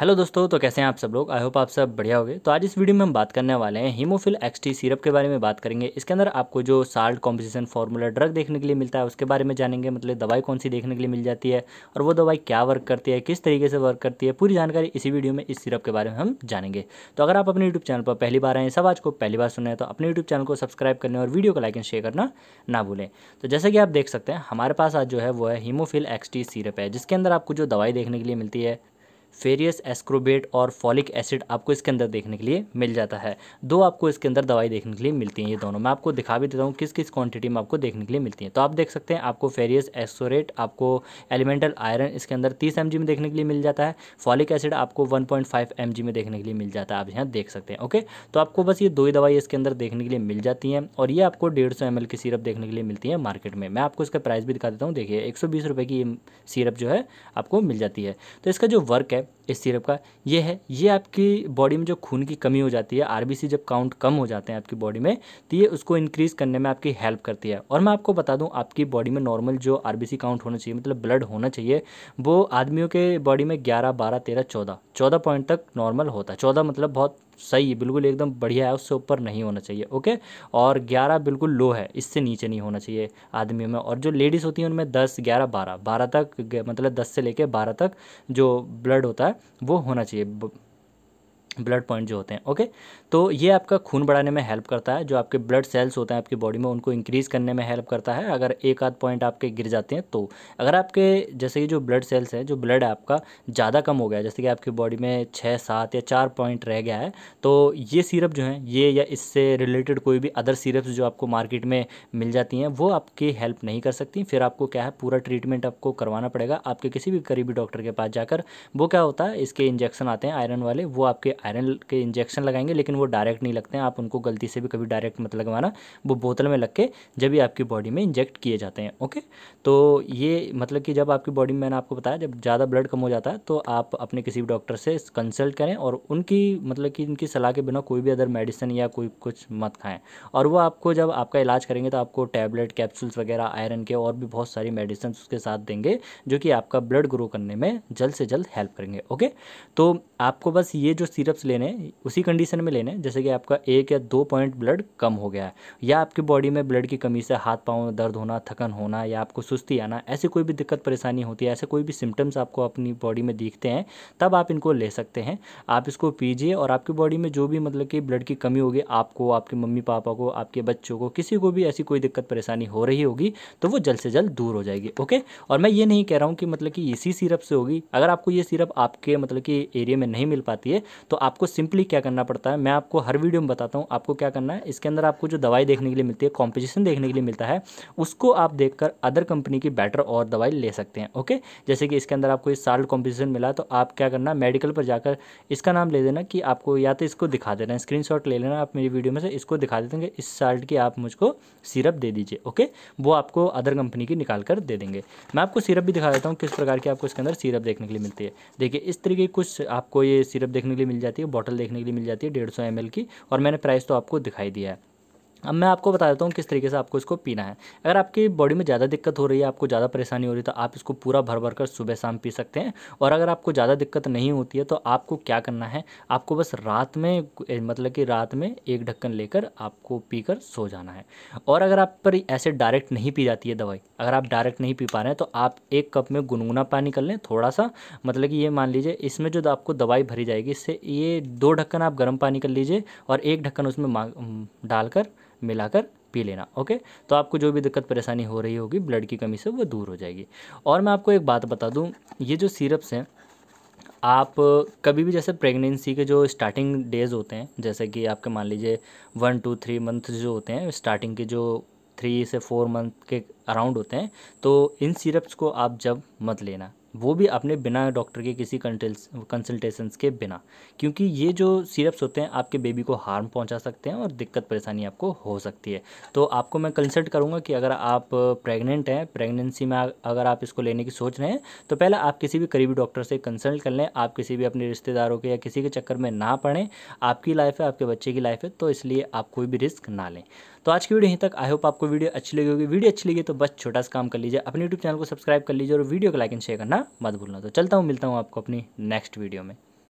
hello दोस्तों तो कैसे हैं आप सब लोग आई होप आप सब बढ़िया होगे तो आज इस वीडियो में हम बात करने वाले हैं हीमोफिल एक्सटी सिरप के बारे में बात करेंगे इसके अंदर आपको जो साल्ट कॉम्पोजिशन फार्मूला ड्रग देखने के लिए मिलता है उसके बारे में जानेंगे मतलब दवाई कौन सी देखने के लिए मिल जाती है और वो दवाई क्या वर्क करती है किस तरीके से वर्क करती है पूरी जानकारी इसी वीडियो में इस सिरप के बारे में हम जानेंगे तो अगर आप अपने यूट्यूब चैनल पर पहली बार आए सब आज को पहली बार सुने तो अपने यूट्यूब चैनल को सब्सक्राइब करने और वीडियो को लाइक एंड शेयर करना ना भूलें तो जैसे कि आप देख सकते हैं हमारे पास आज जो है वो है हीमोफिल एक्सटी सिरप है जिसके अंदर आपको जो दवाई देखने के लिए मिलती है फेरियस एस्क्रोबेट और फॉलिक एसिड आपको इसके अंदर देखने के लिए मिल जाता है दो आपको इसके अंदर दवाई देखने के लिए मिलती हैं ये दोनों मैं आपको दिखा भी देता हूँ किस किस क्वांटिटी में आपको देखने के लिए मिलती हैं तो आप देख सकते हैं आपको फेरियस एस्टोरेट आपको एलिमेंटल आयरन इसके अंदर तीस एम में देखने के लिए मिल जाता है फॉलिक एसिड आपको वन पॉइंट में देखने के लिए मिल जाता है आप यहाँ देख सकते हैं ओके तो आपको बस ये दो ही दवाई इसके अंदर देखने के लिए मिल जाती हैं और ये आपको डेढ़ सौ की सीरप देखने के लिए मिलती है मार्केट में मैं आपको इसका प्राइस भी दिखा देता हूँ देखिए एक की सीरप जो है आपको मिल जाती है तो इसका जो वर्क है subscribe इस सिरप का ये है ये आपकी बॉडी में जो खून की कमी हो जाती है आर जब काउंट कम हो जाते हैं आपकी बॉडी में तो ये उसको इंक्रीज़ करने में आपकी हेल्प करती है और मैं आपको बता दूँ आपकी बॉडी में नॉर्मल जो आर काउंट होना चाहिए मतलब ब्लड होना चाहिए वो आदमियों के बॉडी में ग्यारह बारह तेरह चौदह चौदह पॉइंट तक नॉर्मल होता है चौदह मतलब बहुत सही है बिल्कुल एकदम बढ़िया है उससे ऊपर नहीं होना चाहिए ओके और ग्यारह बिल्कुल लो है इससे नीचे नहीं होना चाहिए आदमियों में और जो लेडीज़ होती हैं उनमें दस ग्यारह बारह बारह तक मतलब दस से लेके बारह तक जो ब्लड होता है वो होना चाहिए ब्लड पॉइंट जो होते हैं ओके तो ये आपका खून बढ़ाने में हेल्प करता है जो आपके ब्लड सेल्स होते हैं आपकी बॉडी में उनको इंक्रीज़ करने में हेल्प करता है अगर एक आध पॉइंट आपके गिर जाते हैं तो अगर आपके जैसे कि जो ब्लड सेल्स हैं जो ब्लड आपका ज़्यादा कम हो गया जैसे कि आपकी बॉडी में छः सात या चार पॉइंट रह गया है तो ये सीरप जो है ये या इससे रिलेटेड कोई भी अदर सीरप्स जो आपको मार्केट में मिल जाती हैं वो आपकी हेल्प नहीं कर सकती फिर आपको क्या है पूरा ट्रीटमेंट आपको करवाना पड़ेगा आपके किसी भी करीबी डॉक्टर के पास जाकर वो क्या होता है इसके इंजेक्शन आते हैं आयरन वाले वो आपके आयरन के इंजेक्शन लगाएंगे लेकिन वो डायरेक्ट नहीं लगते हैं आप उनको गलती से भी कभी डायरेक्ट मत लगवाना वो बोतल में लग के जब भी आपकी बॉडी में इंजेक्ट किए जाते हैं ओके तो ये मतलब कि जब आपकी बॉडी में मैंने आपको बताया जब ज़्यादा ब्लड कम हो जाता है तो आप अपने किसी भी डॉक्टर से कंसल्ट करें और उनकी मतलब कि इनकी सलाह के बिना कोई भी अदर मेडिसिन या कोई कुछ मत खाएँ और वो आपको जब आपका इलाज करेंगे तो आपको टैबलेट कैप्सूल्स वगैरह आयरन के और भी बहुत सारी मेडिसिन उसके साथ देंगे जो कि आपका ब्लड ग्रो करने में जल्द से जल्द हेल्प करेंगे ओके तो आपको बस ये जो सिरप्स लेने हैं उसी कंडीशन में लेने हैं जैसे कि आपका एक या दो पॉइंट ब्लड कम हो गया है या आपकी बॉडी में ब्लड की कमी से हाथ पाँव में दर्द होना थकन होना या आपको सुस्ती आना ऐसी कोई भी दिक्कत परेशानी होती है ऐसे कोई भी सिम्टम्स आपको अपनी बॉडी में दिखते हैं तब आप इनको ले सकते हैं आप इसको पीजिए और आपकी बॉडी में जो भी मतलब कि ब्लड की कमी होगी आपको आपके मम्मी पापा को आपके बच्चों को किसी को भी ऐसी कोई दिक्कत परेशानी हो रही होगी तो वो जल्द से जल्द दूर हो जाएगी ओके और मैं ये नहीं कह रहा हूँ कि मतलब कि इसी सिरप से होगी अगर आपको ये सिरप आपके मतलब कि एरिया में नहीं मिल पाती है तो आपको सिंपली क्या करना पड़ता है मैं आपको हर वीडियो में बताता हूँ आपको क्या करना है इसके अंदर आपको जो दवाई देखने के लिए मिलती है कॉम्पिटिशन देखने के लिए मिलता है उसको आप देखकर अदर कंपनी की बेटर और दवाई ले सकते हैं ओके जैसे कि इसके अंदर आपको साल्ट कॉम्पिटिशन मिला तो आप क्या करना मेडिकल पर जाकर इसका नाम ले देना कि आपको या तो इसको दिखा देना स्क्रीन ले लेना आप मेरी वीडियो में से इसको दिखा देते हैं इस साल्ट की आप मुझको सिरप दे दीजिए ओके वो आपको अदर कंपनी की निकाल कर दे देंगे मैं आपको सिरप भी दिखा देता हूँ किस प्रकार की आपको इसके अंदर सिरप देखने के लिए मिलती है देखिए इस तरीके कुछ आपको आपको ये सिरप देखने के लिए मिल जाती है बॉटल देखने के लिए मिल जाती है डेढ़ सौ की और मैंने प्राइस तो आपको दिखाई दिया है अब मैं आपको बता देता हूँ किस तरीके से आपको इसको पीना है अगर आपकी बॉडी में ज़्यादा दिक्कत हो रही है आपको ज़्यादा परेशानी हो रही है तो आप इसको पूरा भर भर कर सुबह शाम पी सकते हैं और अगर आपको ज़्यादा दिक्कत नहीं होती है तो आपको क्या करना है आपको बस रात में मतलब कि रात में एक ढक्कन लेकर आपको पीकर सो जाना है और अगर आप पर ऐसे डायरेक्ट नहीं पी जाती है दवाई अगर आप डायरेक्ट नहीं पी पा रहे हैं तो आप एक कप में गुनगुना पानी कर लें थोड़ा सा मतलब कि ये मान लीजिए इसमें जो आपको दवाई भरी जाएगी इससे ये दो ढक्कन आप गर्म पानी कर लीजिए और एक ढक्कन उसमें डालकर मिलाकर पी लेना ओके तो आपको जो भी दिक्कत परेशानी हो रही होगी ब्लड की कमी से वो दूर हो जाएगी और मैं आपको एक बात बता दूँ ये जो सीरप्स हैं आप कभी भी जैसे प्रेगनेंसी के जो स्टार्टिंग डेज़ होते हैं जैसे कि आपके मान लीजिए वन टू थ्री मंथ जो होते हैं स्टार्टिंग के जो थ्री से फोर मंथ के अराउंड होते हैं तो इन सिरप्स को आप जब मत लेना वो भी अपने बिना डॉक्टर के किसी कंसल्टेशंस के बिना क्योंकि ये जो सिरप्स होते हैं आपके बेबी को हार्म पहुंचा सकते हैं और दिक्कत परेशानी आपको हो सकती है तो आपको मैं कंसल्ट करूँगा कि अगर आप प्रेग्नेंट हैं प्रेगनेंसी में अगर आप इसको लेने की सोच रहे हैं तो पहले आप किसी भी करीबी डॉक्टर से कंसल्ट कर लें आप किसी भी अपने रिश्तेदारों के या किसी के चक्कर में ना पड़ें आपकी लाइफ है आपके बच्चे की लाइफ है तो इसलिए आप कोई भी रिस्क ना लें तो आज की वीडियो यहीं तक आई होप आपको वीडियो अच्छी लगी होगी वीडियो अच्छी लगी तो बस छोटा सा काम कर लीजिए अपने यूट्यूब चैनल को सब्सक्राइब कर लीजिए और वीडियो को लाइक एंड शेयर करना मत भूलना तो चलता हूँ मिलता हूँ आपको अपनी नेक्स्ट वीडियो में